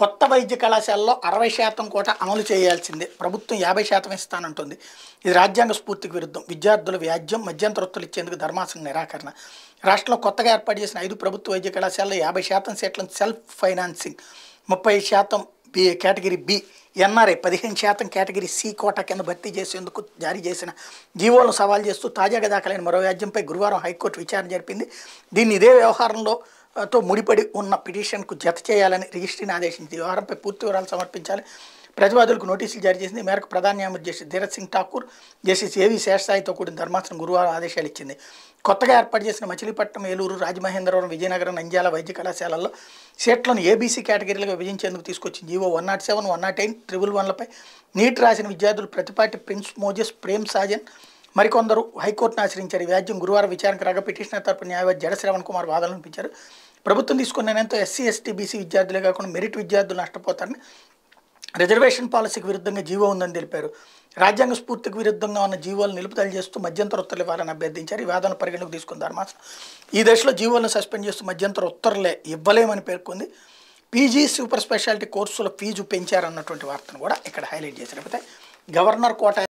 కొత్త వైద్య కళాశాలలో అరవై శాతం కోట అమలు చేయాల్సిందే ప్రభుత్వం యాభై శాతం ఇస్తానంటుంది ఇది రాజ్యాంగ స్ఫూర్తికి విరుద్ధం విద్యార్థుల వ్యాజ్యం మధ్యంతరత్తులు ఇచ్చేందుకు ధర్మాసనం నిరాకరణ రాష్ట్రంలో కొత్తగా ఏర్పాటు చేసిన ఐదు ప్రభుత్వ వైద్య కళాశాలలో యాభై శాతం సీట్లను సెల్ఫ్ ఫైనాన్సింగ్ ముప్పై శాతం బి కేటగిరీ బి ఎన్ఆర్ఐ పదిహేను శాతం కేటగిరీ సి కోటా కింద భర్తీ చేసేందుకు జారీ చేసిన జీవోలను సవాల్ చేస్తూ తాజాగా దాఖలైన మరో వ్యాజ్యంపై గురువారం హైకోర్టు విచారణ జరిపింది దీన్ని ఇదే వ్యవహారంలో తో ముడిపడి ఉన్న పిటిషన్కు జత చేయాలని రిజిస్ట్రీని ఆదేశించింది వ్యవహారంపై పూర్తి వివరాలు సమర్పించాలి ప్రతివాదులకు నోటీసులు జారీ చేసింది మేరకు ప్రధాన న్యాయమూర్తి justice Dhiraj Singh Thakur justice A V శేషాయితో కూడిన ధర్మాసనం గురువారం ఆదేశాలు ఇచ్చింది కొత్తగా ఏర్పాటు చేసిన మచిలీపట్నం ఏలూరు రాజమహేంద్రవరం విజయనగరం నంద్యాల వైద్య కళాశాలల్లో సీట్లను ఏబీసీ కేటగిరీలుగా విభజించేందుకు తీసుకొచ్చింది GO one nought seven one nought eight triple వన్లపై నీట్ రాసిన విద్యార్థులు ప్రతిపాటి ప్రిన్స్ మోజెస్ ప్రేమ్ సాజన్ మరికొందరు హైకోర్టును ఆశ్రయించారు ఈ వ్యాజ్యం గురువారం విచారణకు రాగా పిటిషనర్ తరపు న్యాయవాది జడశ్రవణ్ కుమార్ వాదనలు వినిపించారు ప్రభుత్వం తీసుకున్న నిర్ణయంతో ఎస్సీ ఎస్టీ బీసీ విద్యార్థులే కాకుండా మెరిట్ విద్యార్థులు నష్టపోతారని రిజర్వేషన్ పాలసీకి విరుద్ధంగా జీవో ఉందని తెలిపారు రాజ్యాంగ స్ఫూర్తికి విరుద్ధంగా ఉన్న జీవోలను నిలుపుదల చేస్తూ మధ్యంతర ఉత్తర్లు ఇవ్వాలని అభ్యర్థించారు ఈ వాదన పరిగణలోకి తీసుకుందారు మాత్రం ఈ దశలో జీవోలను సస్పెండ్ చేస్తూ మధ్యంతర ఉత్తర్లే ఇవ్వలేమని పేర్కొంది పీజీ సూపర్ స్పెషాలిటీ కోర్సుల ఫీజు పెంచారన్నటువంటి వార్తను కూడా ఇక్కడ హైలైట్ చేశారు అయితే గవర్నర్ కోట